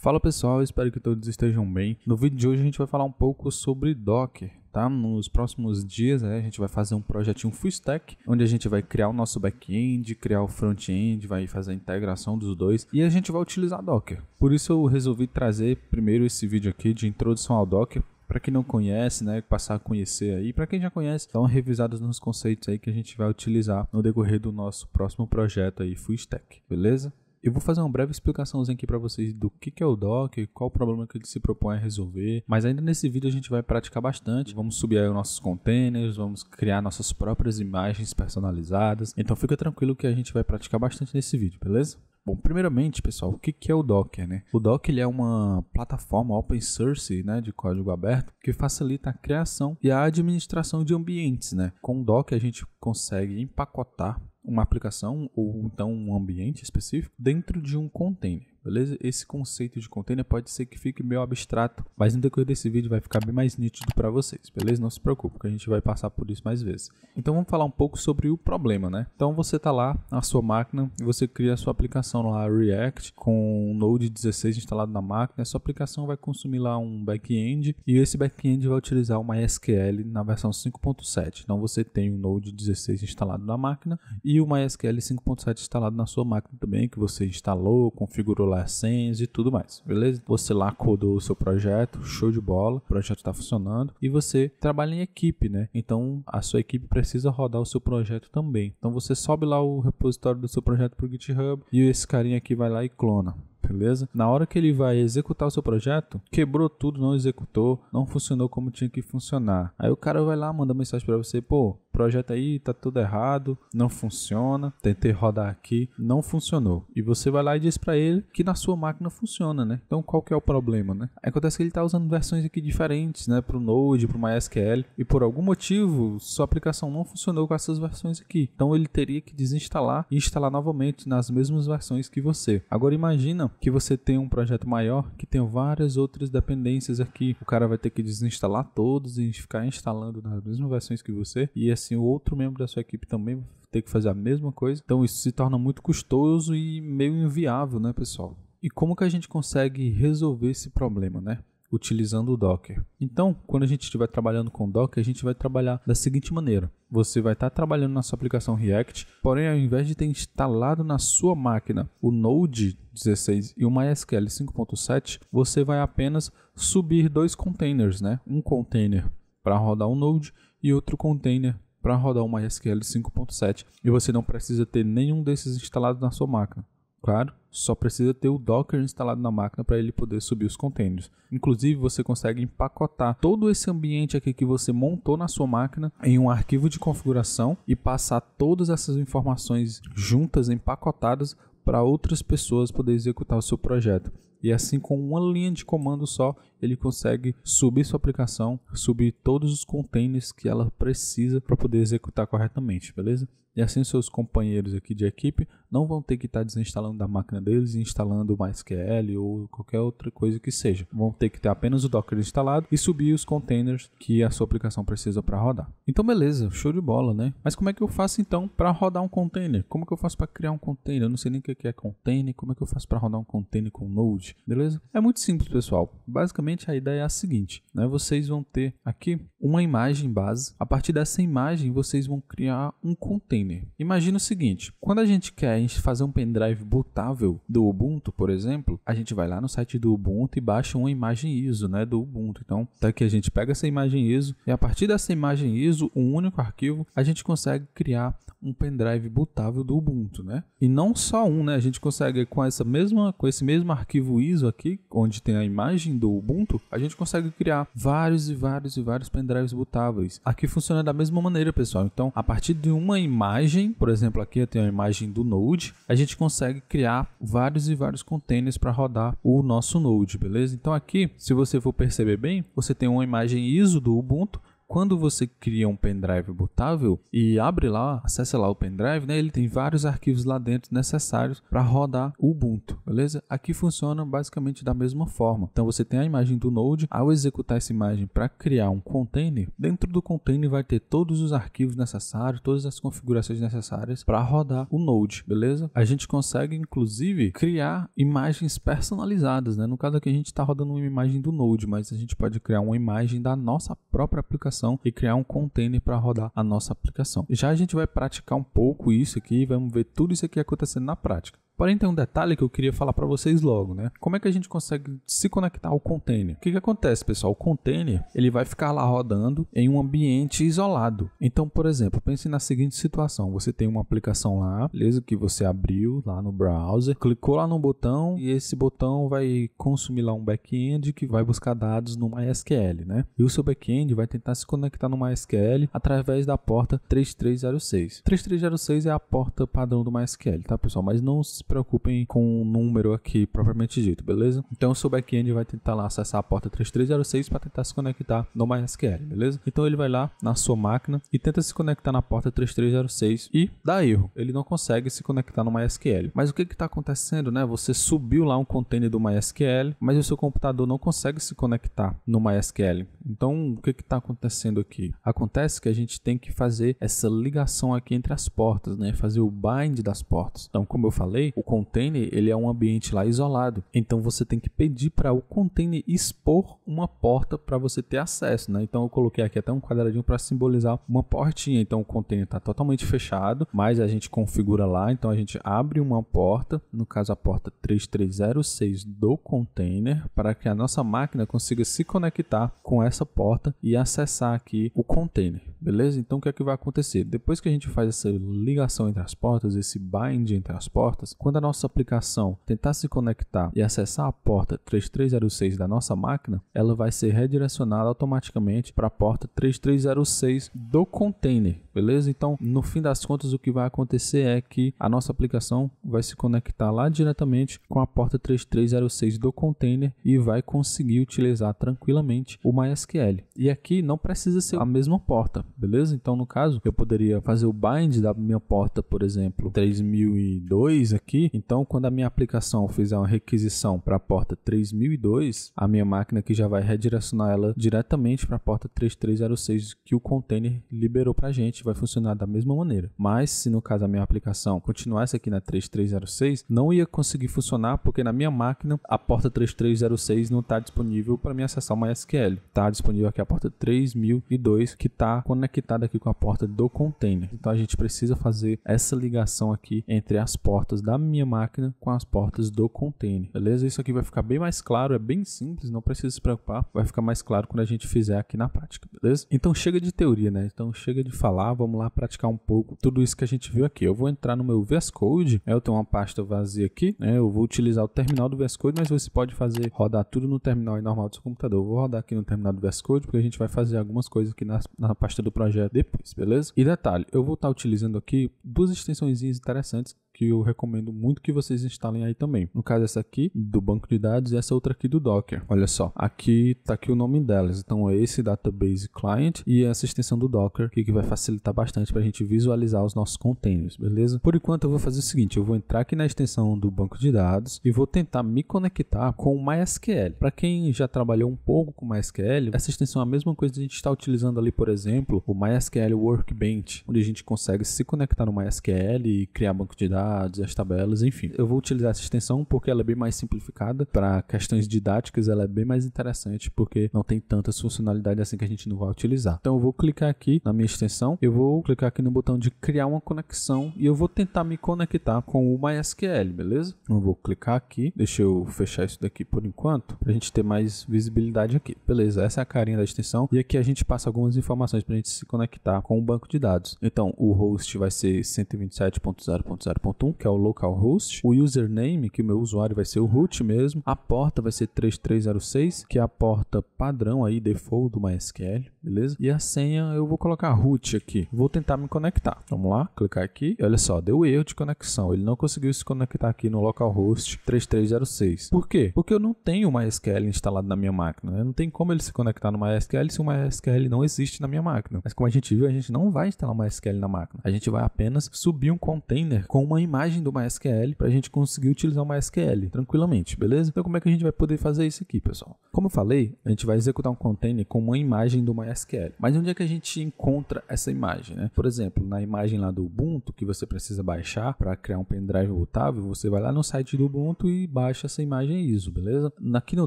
Fala pessoal, espero que todos estejam bem. No vídeo de hoje a gente vai falar um pouco sobre Docker, tá? Nos próximos dias né, a gente vai fazer um projetinho full stack, onde a gente vai criar o nosso back-end, criar o front-end, vai fazer a integração dos dois e a gente vai utilizar Docker. Por isso eu resolvi trazer primeiro esse vídeo aqui de introdução ao Docker, para quem não conhece, né, passar a conhecer aí. Para quem já conhece, dá uma revisada nos conceitos aí que a gente vai utilizar no decorrer do nosso próximo projeto aí, Full Stack, beleza? Eu vou fazer uma breve explicaçãozinha aqui para vocês do que, é o Docker, qual o problema que ele se propõe a resolver, mas ainda nesse vídeo a gente vai praticar bastante. Vamos subir aí os nossos containers, vamos criar nossas próprias imagens personalizadas. Então fica tranquilo que a gente vai praticar bastante nesse vídeo, beleza? Bom, primeiramente, pessoal, o que, que é o Docker? Né? O Docker ele é uma plataforma open source né, de código aberto que facilita a criação e a administração de ambientes. Né? Com o Docker, a gente consegue empacotar uma aplicação ou então um ambiente específico dentro de um container beleza? Esse conceito de container pode ser que fique meio abstrato, mas no decorrer desse vídeo vai ficar bem mais nítido para vocês, beleza? Não se preocupe, que a gente vai passar por isso mais vezes. Então vamos falar um pouco sobre o problema, né? Então você está lá na sua máquina e você cria a sua aplicação lá React com o Node 16 instalado na máquina. Essa aplicação vai consumir lá um back-end e esse back-end vai utilizar uma SQL na versão 5.7. Então você tem o Node 16 instalado na máquina e o MySQL 5.7 instalado na sua máquina também, que você instalou, configurou celular senhas e tudo mais, beleza? Você lá codou o seu projeto, show de bola, o projeto está funcionando e você trabalha em equipe, né? Então a sua equipe precisa rodar o seu projeto também. Então você sobe lá o repositório do seu projeto para o GitHub e esse carinha aqui vai lá e clona beleza? Na hora que ele vai executar o seu projeto, quebrou tudo, não executou, não funcionou como tinha que funcionar. Aí o cara vai lá, manda mensagem para você, pô, projeto aí tá tudo errado, não funciona, tentei rodar aqui, não funcionou. E você vai lá e diz para ele que na sua máquina funciona, né? Então qual que é o problema, né? acontece que ele tá usando versões aqui diferentes, né, pro Node, pro MySQL, e por algum motivo sua aplicação não funcionou com essas versões aqui. Então ele teria que desinstalar e instalar novamente nas mesmas versões que você. Agora imagina que você tem um projeto maior que tem várias outras dependências aqui. O cara vai ter que desinstalar todos e ficar instalando nas mesmas versões que você. E assim, o outro membro da sua equipe também tem ter que fazer a mesma coisa. Então isso se torna muito custoso e meio inviável, né, pessoal? E como que a gente consegue resolver esse problema, né? utilizando o Docker. Então, quando a gente estiver trabalhando com Docker, a gente vai trabalhar da seguinte maneira. Você vai estar trabalhando na sua aplicação React, porém, ao invés de ter instalado na sua máquina o Node 16 e o MySQL 5.7, você vai apenas subir dois containers, né? Um container para rodar o Node e outro container para rodar o MySQL 5.7. E você não precisa ter nenhum desses instalados na sua máquina. Claro, só precisa ter o Docker instalado na máquina para ele poder subir os containers. Inclusive, você consegue empacotar todo esse ambiente aqui que você montou na sua máquina em um arquivo de configuração e passar todas essas informações juntas, empacotadas, para outras pessoas poderem executar o seu projeto. E assim, com uma linha de comando só, ele consegue subir sua aplicação, subir todos os containers que ela precisa para poder executar corretamente, beleza? E assim seus companheiros aqui de equipe não vão ter que estar tá desinstalando da máquina deles e instalando o MySQL ou qualquer outra coisa que seja. Vão ter que ter apenas o Docker instalado e subir os containers que a sua aplicação precisa para rodar. Então beleza, show de bola, né? Mas como é que eu faço então para rodar um container? Como é que eu faço para criar um container? Eu não sei nem o que é, é container, como é que eu faço para rodar um container com Node, beleza? É muito simples, pessoal. Basicamente a ideia é a seguinte, né? Vocês vão ter aqui uma imagem base. A partir dessa imagem, vocês vão criar um container. Imagina o seguinte: quando a gente quer fazer um pendrive bootável do Ubuntu, por exemplo, a gente vai lá no site do Ubuntu e baixa uma imagem ISO, né, do Ubuntu. Então, tá aqui a gente pega essa imagem ISO e a partir dessa imagem ISO, um único arquivo, a gente consegue criar um pendrive bootável do Ubuntu, né? E não só um, né? A gente consegue com essa mesma, com esse mesmo arquivo ISO aqui, onde tem a imagem do Ubuntu, a gente consegue criar vários e vários e vários pendrives bootáveis. Aqui funciona da mesma maneira, pessoal. Então, a partir de uma imagem, por exemplo, aqui eu tenho a imagem do Node, a gente consegue criar vários e vários containers para rodar o nosso Node, beleza? Então aqui, se você for perceber bem, você tem uma imagem ISO do Ubuntu quando você cria um pendrive bootável e abre lá, acessa lá o pendrive, né, ele tem vários arquivos lá dentro necessários para rodar o Ubuntu, beleza? Aqui funciona basicamente da mesma forma. Então você tem a imagem do Node, ao executar essa imagem para criar um container, dentro do container vai ter todos os arquivos necessários, todas as configurações necessárias para rodar o Node, beleza? A gente consegue inclusive criar imagens personalizadas, né? No caso aqui a gente está rodando uma imagem do Node, mas a gente pode criar uma imagem da nossa própria aplicação aplicação e criar um container para rodar a nossa aplicação. Já a gente vai praticar um pouco isso aqui, vamos ver tudo isso aqui acontecendo na prática. Porém, tem um detalhe que eu queria falar para vocês logo, né? Como é que a gente consegue se conectar ao container? O que, que acontece, pessoal? O container ele vai ficar lá rodando em um ambiente isolado. Então, por exemplo, pense na seguinte situação: você tem uma aplicação lá, beleza? Que você abriu lá no browser, clicou lá no botão e esse botão vai consumir lá um back-end que vai buscar dados no MySQL, né? E o seu back-end vai tentar se conectar no MySQL através da porta 3306. 3306 é a porta padrão do MySQL, tá, pessoal? Mas não se preocupem com o número aqui propriamente dito, beleza? Então, o seu backend vai tentar lá acessar a porta 3306 para tentar se conectar no MySQL, beleza? Então, ele vai lá na sua máquina e tenta se conectar na porta 3306 e dá erro. Ele não consegue se conectar no MySQL. Mas o que está acontecendo, né? Você subiu lá um container do MySQL, mas o seu computador não consegue se conectar no MySQL. Então, o que está acontecendo aqui? Acontece que a gente tem que fazer essa ligação aqui entre as portas, né? Fazer o bind das portas. Então, como eu falei, o container ele é um ambiente lá isolado. Então você tem que pedir para o container expor uma porta para você ter acesso, né? Então eu coloquei aqui até um quadradinho para simbolizar uma portinha. Então o container está totalmente fechado, mas a gente configura lá. Então a gente abre uma porta, no caso a porta 3306 do container, para que a nossa máquina consiga se conectar com essa porta e acessar aqui o container, beleza? Então o que é que vai acontecer? Depois que a gente faz essa ligação entre as portas, esse bind entre as portas, quando a nossa aplicação tentar se conectar e acessar a porta 3306 da nossa máquina, ela vai ser redirecionada automaticamente para a porta 3306 do container beleza? Então, no fim das contas, o que vai acontecer é que a nossa aplicação vai se conectar lá diretamente com a porta 3306 do container e vai conseguir utilizar tranquilamente o MySQL. E aqui não precisa ser a mesma porta, beleza? Então, no caso, eu poderia fazer o bind da minha porta, por exemplo, 3002 aqui. Então, quando a minha aplicação fizer uma requisição para a porta 3002, a minha máquina que já vai redirecionar ela diretamente para a porta 3306 que o container liberou para a gente vai funcionar da mesma maneira. Mas se no caso a minha aplicação continuasse aqui na 3306, não ia conseguir funcionar porque na minha máquina a porta 3306 não está disponível para me acessar o MySQL. Está disponível aqui a porta 3002 que está conectada aqui com a porta do container. Então a gente precisa fazer essa ligação aqui entre as portas da minha máquina com as portas do container. Beleza? Isso aqui vai ficar bem mais claro, é bem simples, não precisa se preocupar. Vai ficar mais claro quando a gente fizer aqui na prática, beleza? Então chega de teoria, né? Então chega de falar, vamos lá praticar um pouco tudo isso que a gente viu aqui. Eu vou entrar no meu VS Code, é, eu tenho uma pasta vazia aqui, né? eu vou utilizar o terminal do VS Code, mas você pode fazer rodar tudo no terminal normal do seu computador. Eu vou rodar aqui no terminal do VS Code, porque a gente vai fazer algumas coisas aqui na, na pasta do projeto depois, beleza? E detalhe, eu vou estar tá utilizando aqui duas extensões interessantes que eu recomendo muito que vocês instalem aí também. No caso, essa aqui do banco de dados e essa outra aqui do Docker. Olha só, aqui tá aqui o nome delas. Então é esse Database Client e essa extensão do Docker, que, que vai facilitar bastante para a gente visualizar os nossos containers, beleza? Por enquanto, eu vou fazer o seguinte: eu vou entrar aqui na extensão do banco de dados e vou tentar me conectar com o MySQL. Para quem já trabalhou um pouco com MySQL, essa extensão é a mesma coisa que a gente está utilizando ali, por exemplo, o MySQL Workbench, onde a gente consegue se conectar no MySQL e criar banco de dados dados, as tabelas, enfim. Eu vou utilizar essa extensão porque ela é bem mais simplificada. Para questões didáticas, ela é bem mais interessante porque não tem tantas funcionalidades assim que a gente não vai utilizar. Então eu vou clicar aqui na minha extensão, eu vou clicar aqui no botão de criar uma conexão e eu vou tentar me conectar com o MySQL, beleza? Então eu vou clicar aqui, deixa eu fechar isso daqui por enquanto, para a gente ter mais visibilidade aqui. Beleza, essa é a carinha da extensão e aqui a gente passa algumas informações para a gente se conectar com o banco de dados. Então o host vai ser 127.0.0.1 que é o localhost, o username, que o meu usuário vai ser o root mesmo, a porta vai ser 3306, que é a porta padrão aí, default do MySQL, beleza? E a senha eu vou colocar root aqui. Vou tentar me conectar. Vamos lá, clicar aqui. Olha só, deu erro de conexão. Ele não conseguiu se conectar aqui no localhost 3306. Por quê? Porque eu não tenho o MySQL instalado na minha máquina. Né? Não tem como ele se conectar no MySQL se o MySQL não existe na minha máquina. Mas como a gente viu, a gente não vai instalar o MySQL na máquina. A gente vai apenas subir um container com uma imagem imagem do MySQL para a gente conseguir utilizar o MySQL tranquilamente, beleza? Então, como é que a gente vai poder fazer isso aqui, pessoal? Como eu falei, a gente vai executar um container com uma imagem do MySQL. Mas onde é que a gente encontra essa imagem, né? Por exemplo, na imagem lá do Ubuntu, que você precisa baixar para criar um pendrive bootável, você vai lá no site do Ubuntu e baixa essa imagem ISO, beleza? Aqui no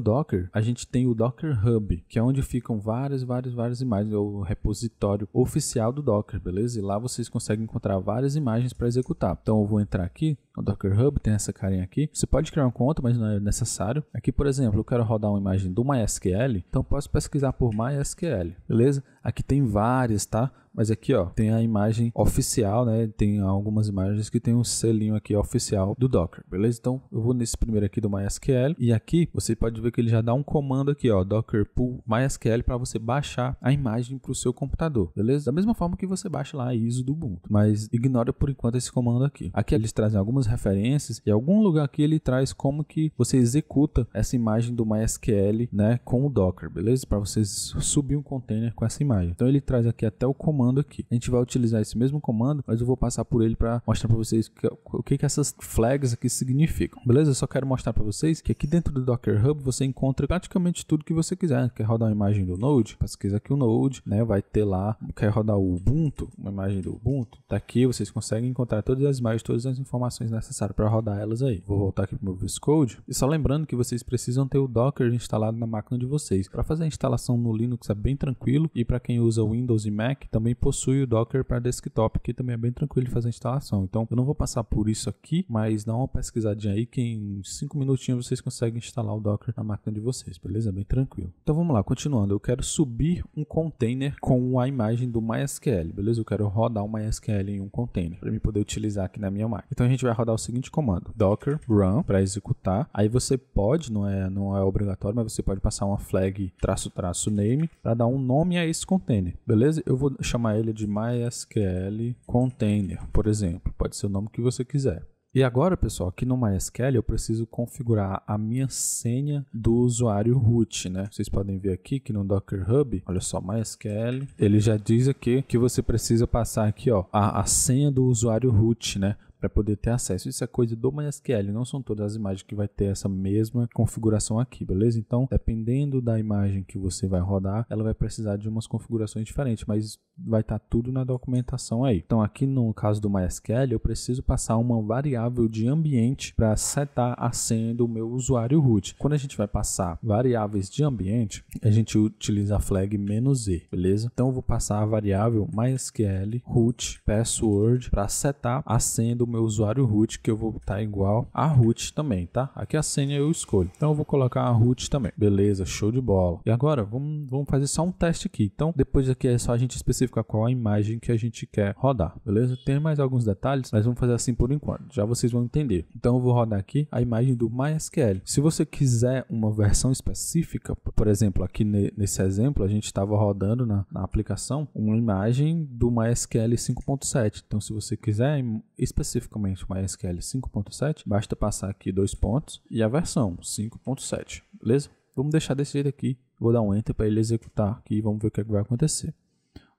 Docker, a gente tem o Docker Hub, que é onde ficam várias, várias, várias imagens, é o repositório oficial do Docker, beleza? E lá vocês conseguem encontrar várias imagens para executar. Então, eu vou entrar entrar aqui, no Docker Hub tem essa carinha aqui. Você pode criar uma conta, mas não é necessário. Aqui, por exemplo, eu quero rodar uma imagem do MySQL, então posso pesquisar por MySQL, beleza? Aqui tem várias, tá? Mas aqui, ó, tem a imagem oficial, né? Tem algumas imagens que tem um selinho aqui oficial do Docker, beleza? Então, eu vou nesse primeiro aqui do MySQL e aqui você pode ver que ele já dá um comando aqui, ó, docker pull MySQL para você baixar a imagem para o seu computador, beleza? Da mesma forma que você baixa lá a ISO do Ubuntu, mas ignora por enquanto esse comando aqui. Aqui eles trazem algumas referências e algum lugar aqui ele traz como que você executa essa imagem do MySQL, né, com o Docker, beleza? Para você subir um container com essa imagem imagem. Então ele traz aqui até o comando aqui. A gente vai utilizar esse mesmo comando, mas eu vou passar por ele para mostrar para vocês que, o que, que essas flags aqui significam. Beleza? Eu só quero mostrar para vocês que aqui dentro do Docker Hub você encontra praticamente tudo que você quiser. Né? Quer rodar uma imagem do Node? Pesquisa aqui o Node, né? Vai ter lá. Quer rodar o Ubuntu? Uma imagem do Ubuntu. Tá aqui. vocês conseguem encontrar todas as imagens, todas as informações necessárias para rodar elas aí. Vou voltar aqui para o meu VS Code. E só lembrando que vocês precisam ter o Docker instalado na máquina de vocês. Para fazer a instalação no Linux é bem tranquilo e para quem usa Windows e Mac, também possui o Docker para desktop, que também é bem tranquilo de fazer a instalação. Então, eu não vou passar por isso aqui, mas dá uma pesquisadinha aí que em 5 minutinhos vocês conseguem instalar o Docker na máquina de vocês, beleza? Bem tranquilo. Então, vamos lá, continuando. Eu quero subir um container com a imagem do MySQL, beleza? Eu quero rodar o MySQL em um container para me poder utilizar aqui na minha máquina. Então, a gente vai rodar o seguinte comando: docker run para executar. Aí você pode, não é, não é obrigatório, mas você pode passar uma flag traço traço name para dar um nome a esse container, beleza? Eu vou chamar ele de MySQL container, por exemplo. Pode ser o nome que você quiser. E agora, pessoal, aqui no MySQL eu preciso configurar a minha senha do usuário root, né? Vocês podem ver aqui que no Docker Hub, olha só, MySQL, ele já diz aqui que você precisa passar aqui, ó, a, a senha do usuário root, né? para poder ter acesso. Isso é coisa do MySQL, não são todas as imagens que vai ter essa mesma configuração aqui, beleza? Então, dependendo da imagem que você vai rodar, ela vai precisar de umas configurações diferentes, mas vai estar tá tudo na documentação aí. Então aqui no caso do MySQL, eu preciso passar uma variável de ambiente para setar a senha do meu usuário root. Quando a gente vai passar variáveis de ambiente, a gente utiliza a flag "-e", beleza? Então eu vou passar a variável MySQL root password para setar a senha do meu usuário root, que eu vou estar tá igual a root também, tá? Aqui a senha eu escolho. Então eu vou colocar a root também. Beleza, show de bola. E agora vamos, vamos fazer só um teste aqui. Então depois aqui é só a gente especificar específico a qual a imagem que a gente quer rodar, beleza? Tem mais alguns detalhes, mas vamos fazer assim por enquanto, já vocês vão entender. Então eu vou rodar aqui a imagem do MySQL. Se você quiser uma versão específica, por exemplo, aqui nesse exemplo a gente estava rodando na, na aplicação uma imagem do MySQL 5.7. Então se você quiser especificamente MySQL 5.7, basta passar aqui dois pontos e a versão 5.7, beleza? Vamos deixar desse jeito aqui. Vou dar um enter para ele executar aqui e vamos ver o que, é que vai acontecer.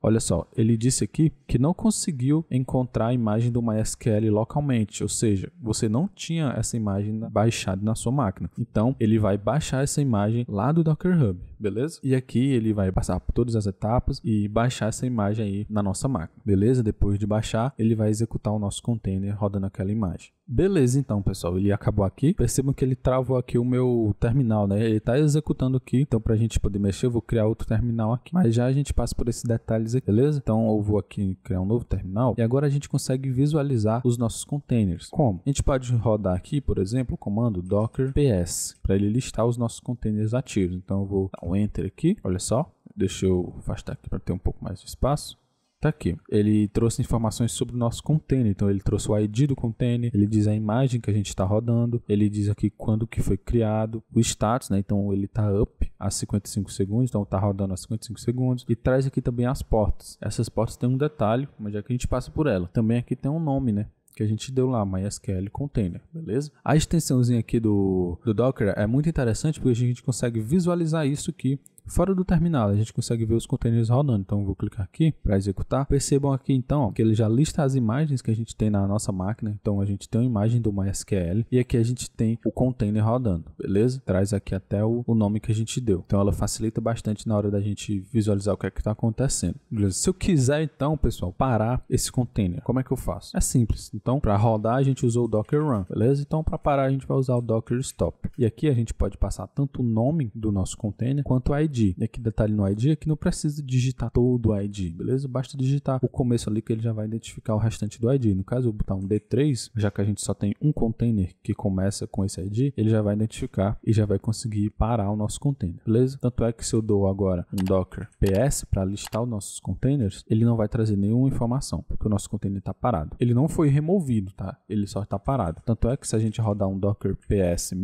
Olha só, ele disse aqui que não conseguiu encontrar a imagem do MySQL localmente, ou seja, você não tinha essa imagem baixada na sua máquina. Então, ele vai baixar essa imagem lá do Docker Hub, beleza? E aqui ele vai passar por todas as etapas e baixar essa imagem aí na nossa máquina, beleza? Depois de baixar, ele vai executar o nosso container rodando aquela imagem. Beleza, então, pessoal. Ele acabou aqui. Percebam que ele travou aqui o meu terminal, né? Ele está executando aqui. Então, para a gente poder mexer, eu vou criar outro terminal aqui. Mas já a gente passa por esses detalhes aqui, beleza? Então, eu vou aqui criar um novo terminal. E agora a gente consegue visualizar os nossos containers. Como? A gente pode rodar aqui, por exemplo, o comando docker ps, para ele listar os nossos containers ativos. Então, eu vou dar um enter aqui. Olha só. Deixa eu afastar aqui para ter um pouco mais de espaço. Tá aqui. Ele trouxe informações sobre o nosso container. Então ele trouxe o ID do container, ele diz a imagem que a gente está rodando, ele diz aqui quando que foi criado, o status, né? Então ele está up a 55 segundos, então está rodando a 55 segundos e traz aqui também as portas. Essas portas têm um detalhe, mas já que a gente passa por ela. Também aqui tem um nome, né? que a gente deu lá, MySQL Container, beleza? A extensãozinha aqui do, do Docker é muito interessante porque a gente consegue visualizar isso aqui Fora do terminal, a gente consegue ver os containers rodando. Então vou clicar aqui para executar. Percebam aqui então ó, que ele já lista as imagens que a gente tem na nossa máquina. Então a gente tem uma imagem do MySQL e aqui a gente tem o container rodando, beleza? Traz aqui até o, o nome que a gente deu. Então ela facilita bastante na hora da gente visualizar o que é que está acontecendo. Beleza? Se eu quiser então, pessoal, parar esse container, como é que eu faço? É simples. Então para rodar a gente usou o Docker Run, beleza? Então para parar a gente vai usar o Docker Stop. E aqui a gente pode passar tanto o nome do nosso container quanto a ID. ID. E aqui detalhe no ID é que não precisa digitar todo o ID, beleza? Basta digitar o começo ali que ele já vai identificar o restante do ID. No caso, eu botar um D3, já que a gente só tem um container que começa com esse ID, ele já vai identificar e já vai conseguir parar o nosso container, beleza? Tanto é que se eu dou agora um docker ps para listar os nossos containers, ele não vai trazer nenhuma informação, porque o nosso container está parado. Ele não foi removido, tá? Ele só está parado. Tanto é que se a gente rodar um docker ps-a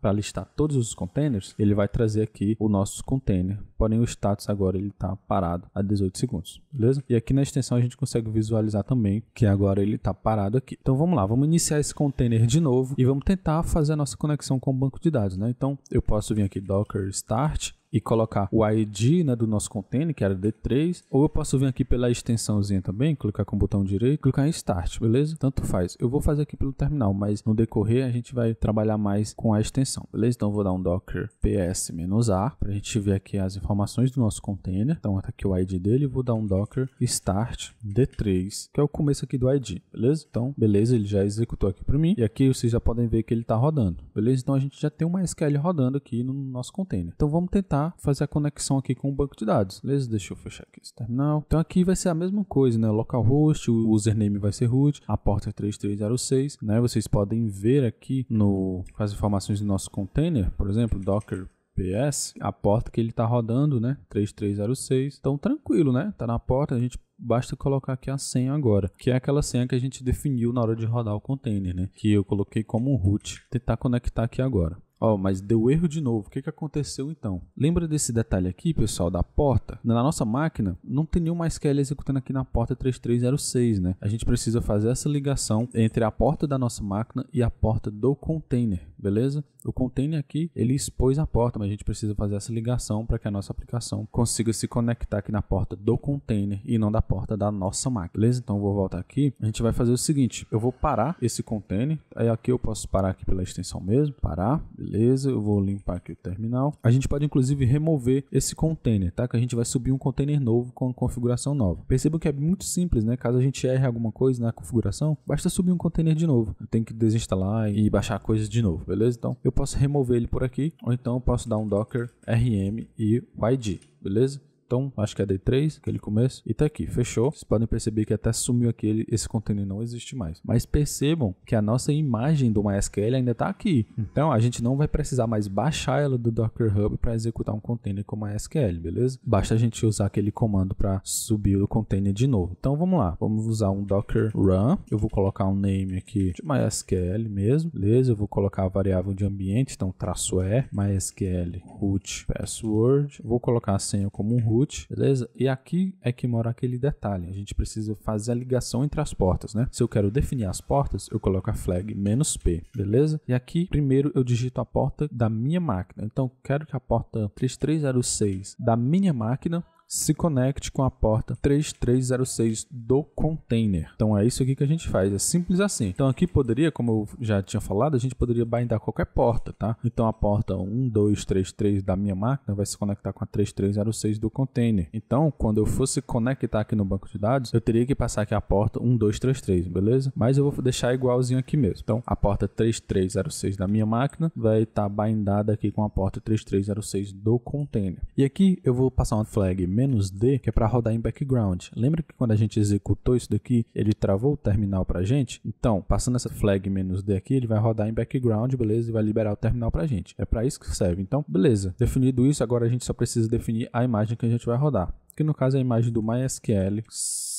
para listar todos os containers, ele vai trazer aqui o nosso container. Porém, o status agora ele está parado a 18 segundos, beleza? E aqui na extensão a gente consegue visualizar também que agora ele está parado aqui. Então vamos lá, vamos iniciar esse container de novo e vamos tentar fazer a nossa conexão com o banco de dados, né? Então eu posso vir aqui docker start e colocar o ID né, do nosso container, que era D3, ou eu posso vir aqui pela extensãozinha também, clicar com o botão direito, clicar em Start, beleza? Tanto faz. Eu vou fazer aqui pelo terminal, mas no decorrer a gente vai trabalhar mais com a extensão, beleza? Então eu vou dar um docker ps -a para a gente ver aqui as informações do nosso container. Então até tá aqui o ID dele, vou dar um docker start d3, que é o começo aqui do ID, beleza? Então, beleza, ele já executou aqui para mim. E aqui vocês já podem ver que ele está rodando, beleza? Então a gente já tem uma SQL rodando aqui no nosso container. Então vamos tentar tentar fazer a conexão aqui com o banco de dados. Beleza? Deixa eu fechar aqui esse terminal. Então aqui vai ser a mesma coisa, né? Localhost, o username vai ser root, a porta é 3306, né? Vocês podem ver aqui no as informações do nosso container, por exemplo, docker PS, a porta que ele está rodando, né? 3306. Então, tranquilo, né? Tá na porta, a gente basta colocar aqui a senha agora, que é aquela senha que a gente definiu na hora de rodar o container, né? Que eu coloquei como root. Tentar conectar aqui agora. Ó, oh, mas deu erro de novo. O que, que aconteceu então? Lembra desse detalhe aqui, pessoal, da porta? Na nossa máquina, não tem nenhuma SQL executando aqui na porta 3306, né? A gente precisa fazer essa ligação entre a porta da nossa máquina e a porta do container, beleza? O container aqui, ele expôs a porta, mas a gente precisa fazer essa ligação para que a nossa aplicação consiga se conectar aqui na porta do container e não da porta da nossa máquina, beleza? Então, vou voltar aqui. A gente vai fazer o seguinte, eu vou parar esse container. Aí aqui eu posso parar aqui pela extensão mesmo, parar, beleza? Beleza, eu vou limpar aqui o terminal. A gente pode inclusive remover esse container, tá? Que a gente vai subir um container novo com a configuração nova. Perceba que é muito simples, né? Caso a gente erre alguma coisa na configuração, basta subir um container de novo. Tem que desinstalar e baixar coisas de novo, beleza? Então eu posso remover ele por aqui, ou então eu posso dar um docker rm e id, beleza? Então, acho que é day 3, aquele começo. E tá aqui, fechou. Vocês podem perceber que até sumiu aquele, esse container não existe mais. Mas percebam que a nossa imagem do MySQL ainda tá aqui. Então, a gente não vai precisar mais baixar ela do Docker Hub para executar um container com MySQL, beleza? Basta a gente usar aquele comando para subir o container de novo. Então, vamos lá. Vamos usar um Docker Run. Eu vou colocar um name aqui de MySQL mesmo, beleza? Eu vou colocar a variável de ambiente, então traço é MySQL root password. Vou colocar a senha como um root beleza? E aqui é que mora aquele detalhe. A gente precisa fazer a ligação entre as portas, né? Se eu quero definir as portas, eu coloco a flag menos "-p", beleza? E aqui, primeiro, eu digito a porta da minha máquina. Então, quero que a porta 3306 da minha máquina se conecte com a porta 3306 do container. Então é isso aqui que a gente faz, é simples assim. Então aqui poderia, como eu já tinha falado, a gente poderia bindar qualquer porta, tá? Então a porta 1233 da minha máquina vai se conectar com a 3306 do container. Então, quando eu fosse conectar aqui no banco de dados, eu teria que passar aqui a porta 1233, beleza? Mas eu vou deixar igualzinho aqui mesmo. Então, a porta 3306 da minha máquina vai estar tá bindada aqui com a porta 3306 do container. E aqui eu vou passar uma flag menos D, que é para rodar em background. Lembra que quando a gente executou isso daqui, ele travou o terminal para a gente? Então, passando essa flag menos D aqui, ele vai rodar em background, beleza? E vai liberar o terminal para a gente. É para isso que serve. Então, beleza. Definido isso, agora a gente só precisa definir a imagem que a gente vai rodar. Que no caso é a imagem do MySQL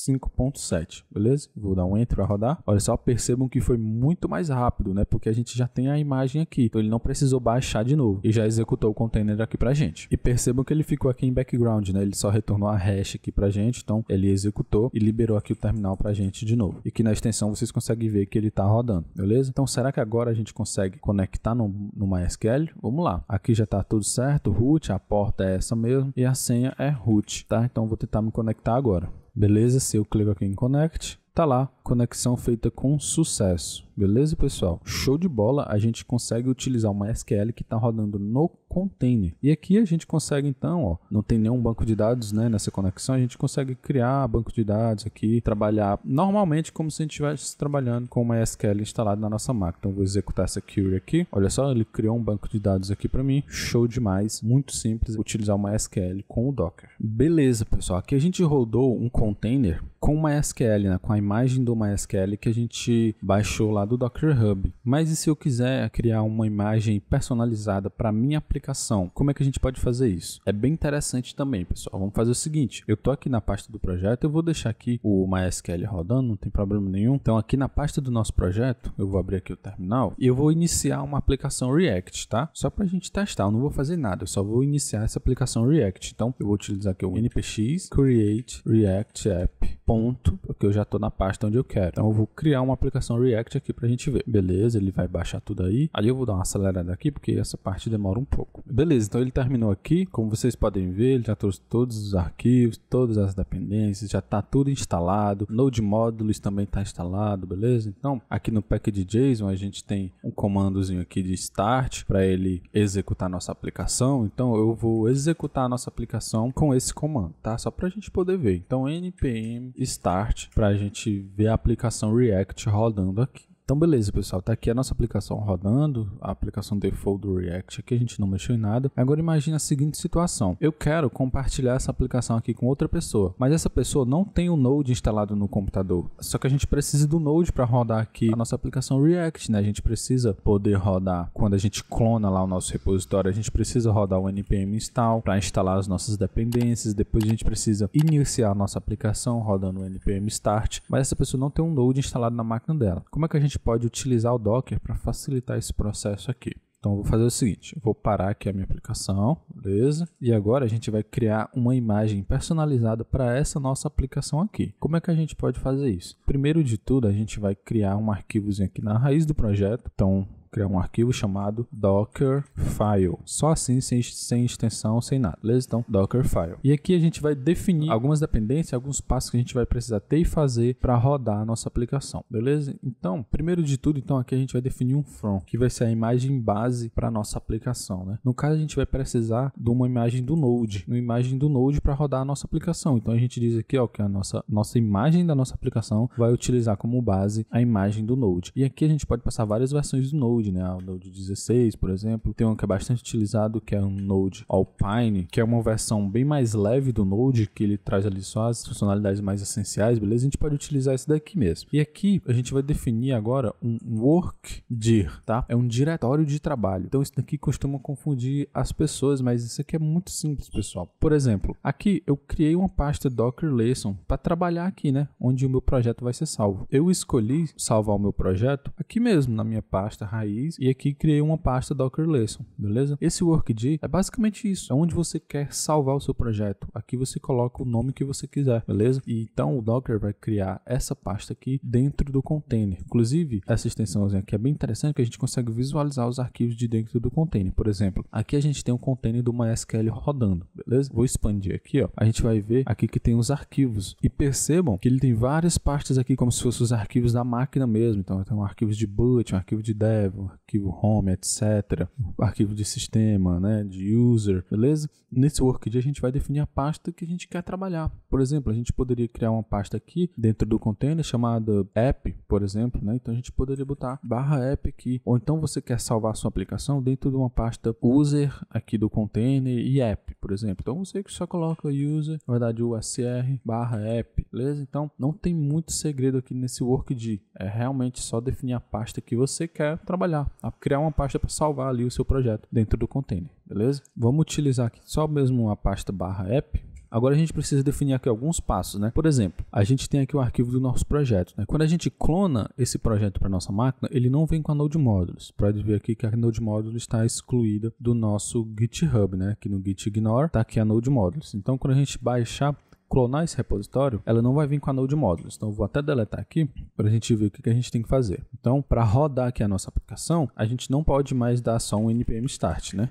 5.7, beleza? Vou dar um enter para rodar. Olha só, percebam que foi muito mais rápido, né? Porque a gente já tem a imagem aqui. Então ele não precisou baixar de novo e já executou o container aqui pra gente. E percebam que ele ficou aqui em background, né? Ele só retornou a hash aqui pra gente, então ele executou e liberou aqui o terminal pra gente de novo. E que na extensão vocês conseguem ver que ele tá rodando, beleza? Então será que agora a gente consegue conectar no, no MySQL? Vamos lá. Aqui já tá tudo certo, root, a porta é essa mesmo e a senha é root, tá? Então vou tentar me conectar agora. Beleza? Se eu clico aqui em Connect, tá lá, conexão feita com sucesso. Beleza, pessoal? Show de bola! A gente consegue utilizar uma SQL que está rodando no container. E aqui a gente consegue, então, ó, não tem nenhum banco de dados né, nessa conexão, a gente consegue criar banco de dados aqui, trabalhar normalmente como se a gente estivesse trabalhando com uma SQL instalada na nossa máquina. Então, vou executar essa query aqui. Olha só, ele criou um banco de dados aqui para mim. Show demais! Muito simples utilizar uma SQL com o Docker. Beleza, pessoal. Aqui a gente rodou um container com uma SQL, né, com a imagem do MySQL que a gente baixou lá do Docker Hub. Mas e se eu quiser criar uma imagem personalizada para minha aplicação? Como é que a gente pode fazer isso? É bem interessante também, pessoal. Vamos fazer o seguinte: eu tô aqui na pasta do projeto, eu vou deixar aqui o MySQL rodando, não tem problema nenhum. Então aqui na pasta do nosso projeto, eu vou abrir aqui o terminal e eu vou iniciar uma aplicação React, tá? Só para a gente testar. Eu não vou fazer nada, eu só vou iniciar essa aplicação React. Então eu vou utilizar aqui o npx create react app ponto, porque eu já estou na pasta onde eu quero. Então eu vou criar uma aplicação React aqui pra gente ver. Beleza, ele vai baixar tudo aí. Ali eu vou dar uma acelerada aqui, porque essa parte demora um pouco. Beleza, então ele terminou aqui. Como vocês podem ver, ele já trouxe todos os arquivos, todas as dependências, já tá tudo instalado. Node Modules também tá instalado, beleza? Então, aqui no package JSON a gente tem um comandozinho aqui de start para ele executar nossa aplicação. Então, eu vou executar a nossa aplicação com esse comando, tá? Só pra gente poder ver. Então, npm start para a gente ver a aplicação React rodando aqui. Então, beleza, pessoal. Tá aqui a nossa aplicação rodando, a aplicação default do React, aqui a gente não mexeu em nada. Agora imagine a seguinte situação. Eu quero compartilhar essa aplicação aqui com outra pessoa, mas essa pessoa não tem o Node instalado no computador. Só que a gente precisa do Node para rodar aqui a nossa aplicação React, né? A gente precisa poder rodar quando a gente clona lá o nosso repositório, a gente precisa rodar o npm install para instalar as nossas dependências, depois a gente precisa iniciar a nossa aplicação rodando o npm start, mas essa pessoa não tem um Node instalado na máquina dela. Como é que a gente gente pode utilizar o Docker para facilitar esse processo aqui. Então, vou fazer o seguinte: vou parar aqui a minha aplicação, beleza? E agora a gente vai criar uma imagem personalizada para essa nossa aplicação aqui. Como é que a gente pode fazer isso? Primeiro de tudo, a gente vai criar um arquivozinho aqui na raiz do projeto. Então, criar um arquivo chamado dockerfile. Só assim, sem, sem extensão, sem nada. Beleza? Então, dockerfile. E aqui a gente vai definir algumas dependências, alguns passos que a gente vai precisar ter e fazer para rodar a nossa aplicação. Beleza? Então, primeiro de tudo, então aqui a gente vai definir um from, que vai ser a imagem base para nossa aplicação, né? No caso, a gente vai precisar de uma imagem do Node, uma imagem do Node para rodar a nossa aplicação. Então, a gente diz aqui, ó, que a nossa nossa imagem da nossa aplicação vai utilizar como base a imagem do Node. E aqui a gente pode passar várias versões do Node Node, né? O Node 16, por exemplo. Tem um que é bastante utilizado, que é um Node Alpine, que é uma versão bem mais leve do Node, que ele traz ali só as funcionalidades mais essenciais, beleza? A gente pode utilizar esse daqui mesmo. E aqui a gente vai definir agora um workdir, tá? É um diretório de trabalho. Então isso daqui costuma confundir as pessoas, mas isso aqui é muito simples, pessoal. Por exemplo, aqui eu criei uma pasta Docker Lesson para trabalhar aqui, né? Onde o meu projeto vai ser salvo. Eu escolhi salvar o meu projeto aqui mesmo na minha pasta raiz raiz e aqui criei uma pasta Docker Lesson, beleza? Esse WorkD é basicamente isso, é onde você quer salvar o seu projeto. Aqui você coloca o nome que você quiser, beleza? E então o Docker vai criar essa pasta aqui dentro do container. Inclusive, essa extensãozinha aqui é bem interessante que a gente consegue visualizar os arquivos de dentro do container. Por exemplo, aqui a gente tem um container do MySQL rodando, beleza? Vou expandir aqui, ó. A gente vai ver aqui que tem os arquivos e percebam que ele tem várias pastas aqui como se fossem os arquivos da máquina mesmo. Então, tem um arquivo de boot, um arquivo de dev, arquivo home, etc., arquivo de sistema, né, de user, beleza? Nesse workday a gente vai definir a pasta que a gente quer trabalhar. Por exemplo, a gente poderia criar uma pasta aqui dentro do container chamada app, por exemplo, né? Então a gente poderia botar barra app aqui, ou então você quer salvar sua aplicação dentro de uma pasta user aqui do container e app, por exemplo. Então você só coloca user, na verdade usr barra app, beleza? Então não tem muito segredo aqui nesse workday, é realmente só definir a pasta que você quer trabalhar trabalhar, a criar uma pasta para salvar ali o seu projeto dentro do container, beleza? Vamos utilizar aqui só mesmo a pasta barra app, Agora a gente precisa definir aqui alguns passos, né? Por exemplo, a gente tem aqui o arquivo do nosso projeto. Né? Quando a gente clona esse projeto para nossa máquina, ele não vem com a Node Modules. Pode ver aqui que a Node Modules está excluída do nosso GitHub, né? Aqui no gitignore está aqui a Node Modules. Então, quando a gente baixar clonar esse repositório, ela não vai vir com a Node Modules. Então, eu vou até deletar aqui para a gente ver o que, a gente tem que fazer. Então, para rodar aqui a nossa aplicação, a gente não pode mais dar só um npm start, né?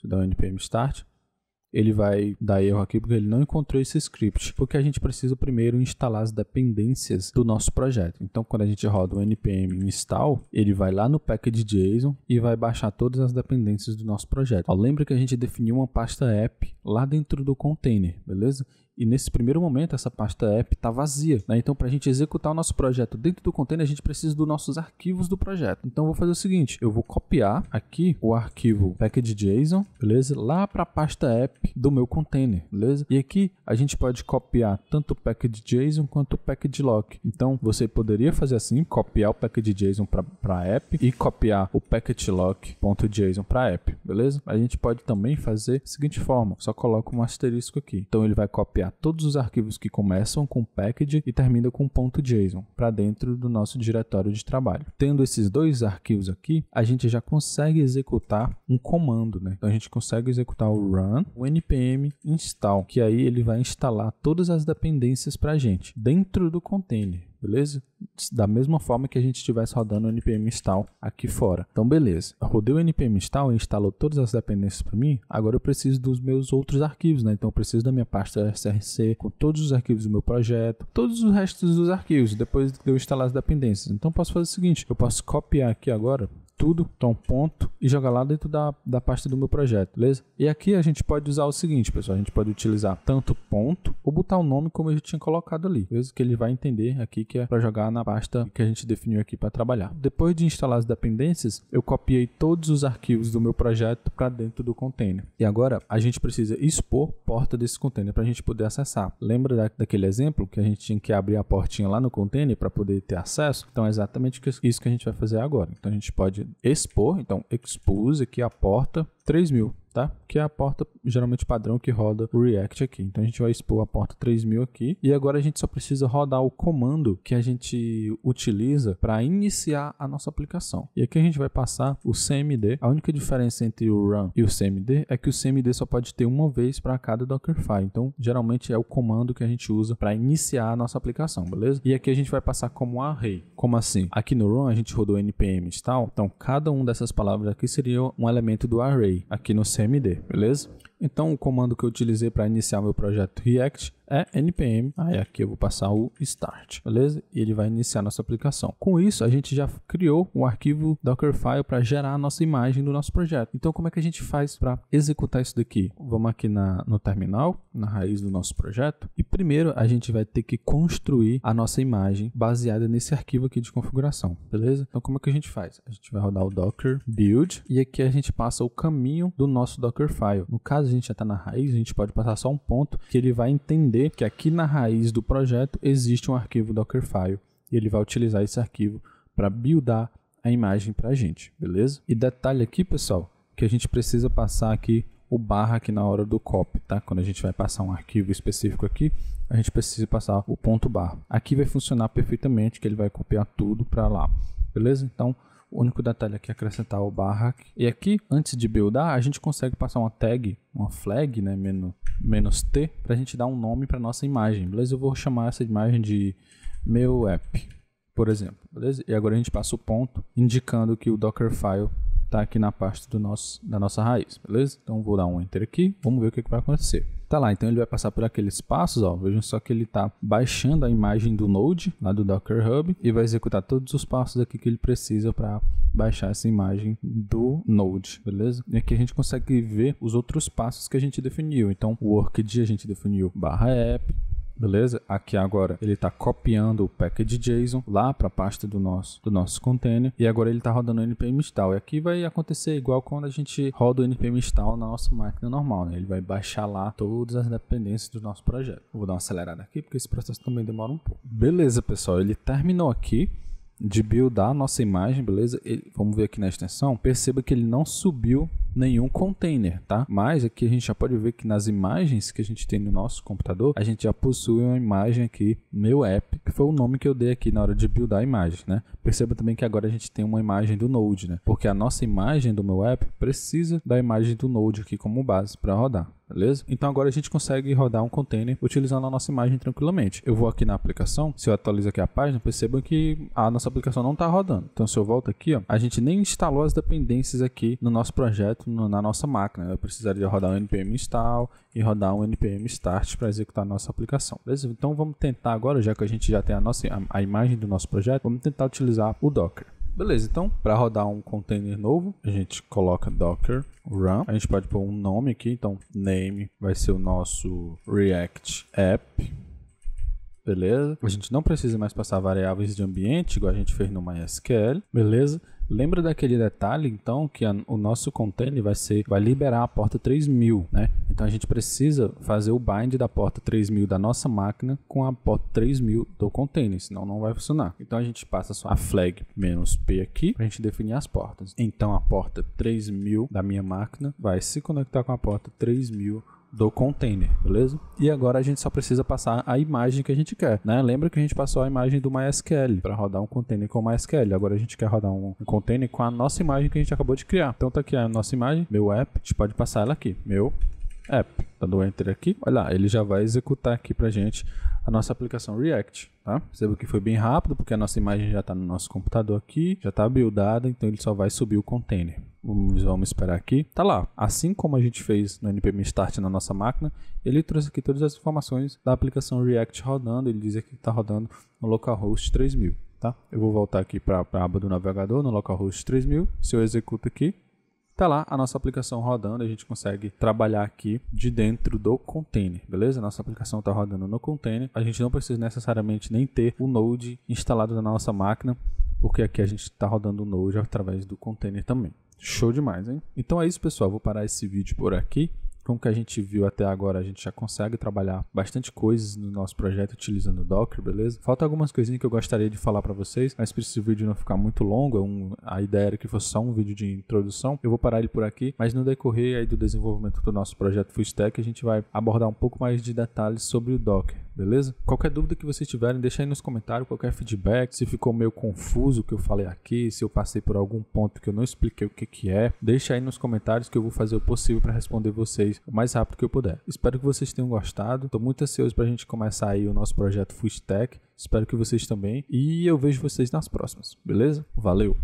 Se eu dar um npm start ele vai dar erro aqui porque ele não encontrou esse script, porque a gente precisa primeiro instalar as dependências do nosso projeto. Então, quando a gente roda o npm install, ele vai lá no package.json e vai baixar todas as dependências do nosso projeto. lembra que a gente definiu uma pasta app lá dentro do container, beleza? E nesse primeiro momento, essa pasta app está vazia. Né? Então, para a gente executar o nosso projeto dentro do container, a gente precisa dos nossos arquivos do projeto. Então, eu vou fazer o seguinte: eu vou copiar aqui o arquivo package.json, beleza? Lá para a pasta app do meu container, beleza? E aqui a gente pode copiar tanto o package.json quanto o package.lock. Então, você poderia fazer assim: copiar o package.json para a app e copiar o package.lock.json para a app, beleza? A gente pode também fazer da seguinte forma: só coloco um asterisco aqui. Então, ele vai copiar todos os arquivos que começam com package e terminam com .json para dentro do nosso diretório de trabalho. Tendo esses dois arquivos aqui, a gente já consegue executar um comando, né? Então a gente consegue executar o run, o npm install, que aí ele vai instalar todas as dependências para a gente dentro do container beleza? Da mesma forma que a gente estivesse rodando o npm install aqui fora. Então, beleza. rodei o npm install e instalou todas as dependências para mim. Agora eu preciso dos meus outros arquivos, né? Então, eu preciso da minha pasta src com todos os arquivos do meu projeto, todos os restos dos arquivos, depois de eu instalar as dependências. Então, posso fazer o seguinte, eu posso copiar aqui agora tudo, então ponto, e jogar lá dentro da, da pasta do meu projeto, beleza? E aqui a gente pode usar o seguinte, pessoal, a gente pode utilizar tanto ponto ou botar o nome como eu gente tinha colocado ali, beleza? Que ele vai entender aqui que é para jogar na pasta que a gente definiu aqui para trabalhar. Depois de instalar as dependências, eu copiei todos os arquivos do meu projeto para dentro do container. E agora a gente precisa expor porta desse container para a gente poder acessar. Lembra da, daquele exemplo que a gente tinha que abrir a portinha lá no container para poder ter acesso? Então é exatamente isso que a gente vai fazer agora. Então a gente pode expor, então expose aqui a porta, 3000 tá? Que é a porta geralmente padrão que roda o React aqui. Então a gente vai expor a porta 3000 aqui e agora a gente só precisa rodar o comando que a gente utiliza para iniciar a nossa aplicação. E aqui a gente vai passar o CMD. A única diferença entre o run e o CMD é que o CMD só pode ter uma vez para cada Dockerfile. Então geralmente é o comando que a gente usa para iniciar a nossa aplicação, beleza? E aqui a gente vai passar como array. Como assim? Aqui no run a gente rodou npm e tal. Então cada uma dessas palavras aqui seria um elemento do array. Aqui no CMD AMD, beleza? Então o comando que eu utilizei para iniciar meu projeto React é npm, aí ah, é. aqui eu vou passar o start, beleza? E ele vai iniciar nossa aplicação. Com isso, a gente já criou um arquivo Dockerfile para gerar a nossa imagem do nosso projeto. Então, como é que a gente faz para executar isso daqui? Vamos aqui na, no terminal, na raiz do nosso projeto, e primeiro a gente vai ter que construir a nossa imagem baseada nesse arquivo aqui de configuração, beleza? Então, como é que a gente faz? A gente vai rodar o docker build e aqui a gente passa o caminho do nosso Dockerfile. No caso a gente já está na raiz, a gente pode passar só um ponto que ele vai entender que aqui na raiz do projeto existe um arquivo Dockerfile e ele vai utilizar esse arquivo para buildar a imagem para a gente, beleza? E detalhe aqui, pessoal, que a gente precisa passar aqui o barra aqui na hora do copy, tá? Quando a gente vai passar um arquivo específico aqui, a gente precisa passar o ponto barra. Aqui vai funcionar perfeitamente, que ele vai copiar tudo para lá, beleza? Então, o único detalhe aqui é acrescentar o barra. E aqui, antes de buildar, a gente consegue passar uma tag, uma flag, né, menos, menos T, para a gente dar um nome para nossa imagem, beleza? Eu vou chamar essa imagem de meu app, por exemplo, beleza? E agora a gente passa o ponto, indicando que o Dockerfile está aqui na pasta do nosso, da nossa raiz, beleza? Então vou dar um Enter aqui, vamos ver o que, que vai acontecer tá lá. Então ele vai passar por aqueles passos, ó. Vejam só que ele tá baixando a imagem do Node lá do Docker Hub e vai executar todos os passos aqui que ele precisa para baixar essa imagem do Node, beleza? E aqui a gente consegue ver os outros passos que a gente definiu. Então, o workd a gente definiu barra app, beleza? Aqui agora ele está copiando o package JSON lá para a pasta do nosso, do nosso container e agora ele está rodando o npm install. E aqui vai acontecer igual quando a gente roda o npm install na nossa máquina normal, né? Ele vai baixar lá todas as dependências do nosso projeto. Vou dar uma acelerada aqui porque esse processo também demora um pouco. Beleza, pessoal, ele terminou aqui de buildar a nossa imagem, beleza? Ele, vamos ver aqui na extensão. Perceba que ele não subiu nenhum container, tá? Mas aqui a gente já pode ver que nas imagens que a gente tem no nosso computador, a gente já possui uma imagem aqui, meu app, que foi o nome que eu dei aqui na hora de buildar a imagem, né? Perceba também que agora a gente tem uma imagem do Node, né? Porque a nossa imagem do meu app precisa da imagem do Node aqui como base para rodar beleza? Então agora a gente consegue rodar um container utilizando a nossa imagem tranquilamente. Eu vou aqui na aplicação, se eu atualizo aqui a página, percebam que a nossa aplicação não está rodando. Então se eu volto aqui, ó, a gente nem instalou as dependências aqui no nosso projeto, no, na nossa máquina. Eu precisaria rodar um npm install e rodar um npm start para executar a nossa aplicação, beleza? Então vamos tentar agora, já que a gente já tem a nossa a, a imagem do nosso projeto, vamos tentar utilizar o Docker. Beleza, então, para rodar um container novo, a gente coloca docker run. A gente pode pôr um nome aqui, então name vai ser o nosso React app. Beleza? A gente não precisa mais passar variáveis de ambiente, igual a gente fez no MySQL. Beleza? Lembra daquele detalhe, então, que a, o nosso container vai ser, vai liberar a porta 3000, né? Então a gente precisa fazer o bind da porta 3000 da nossa máquina com a porta 3000 do container, senão não vai funcionar. Então a gente passa só a flag "-p", aqui para a gente definir as portas. Então a porta 3000 da minha máquina vai se conectar com a porta 3000 do container, beleza? E agora a gente só precisa passar a imagem que a gente quer, né? Lembra que a gente passou a imagem do MySQL para rodar um container com o MySQL. Agora a gente quer rodar um container com a nossa imagem que a gente acabou de criar. Então tá aqui a nossa imagem, meu app, a gente pode passar ela aqui, meu app. É, Dando tá enter aqui, olha lá, ele já vai executar aqui para gente a nossa aplicação React. Tá? Perceba que foi bem rápido, porque a nossa imagem já está no nosso computador aqui, já está buildada, então ele só vai subir o container. Vamos, vamos esperar aqui. Tá lá. Assim como a gente fez no NPM Start na nossa máquina, ele trouxe aqui todas as informações da aplicação React rodando. Ele diz aqui que está rodando no localhost 3000. Tá? Eu vou voltar aqui para a aba do navegador, no localhost 3000. Se eu executo aqui, tá lá a nossa aplicação rodando, a gente consegue trabalhar aqui de dentro do container, beleza? Nossa aplicação está rodando no container, a gente não precisa necessariamente nem ter o Node instalado na nossa máquina, porque aqui a gente está rodando o Node através do container também. Show demais, hein? Então é isso, pessoal. Vou parar esse vídeo por aqui com o que a gente viu até agora, a gente já consegue trabalhar bastante coisas no nosso projeto utilizando o Docker, beleza? Falta algumas coisinhas que eu gostaria de falar para vocês, mas para esse vídeo não ficar muito longo, é um, a ideia era que fosse só um vídeo de introdução, eu vou parar ele por aqui, mas no decorrer aí do desenvolvimento do nosso projeto Full Stack, a gente vai abordar um pouco mais de detalhes sobre o Docker beleza? Qualquer dúvida que vocês tiverem, deixa aí nos comentários, qualquer feedback, se ficou meio confuso o que eu falei aqui, se eu passei por algum ponto que eu não expliquei o que, que é, deixa aí nos comentários que eu vou fazer o possível para responder vocês o mais rápido que eu puder. Espero que vocês tenham gostado, estou muito ansioso para a gente começar aí o nosso projeto Full Stack, espero que vocês também, e eu vejo vocês nas próximas, beleza? Valeu!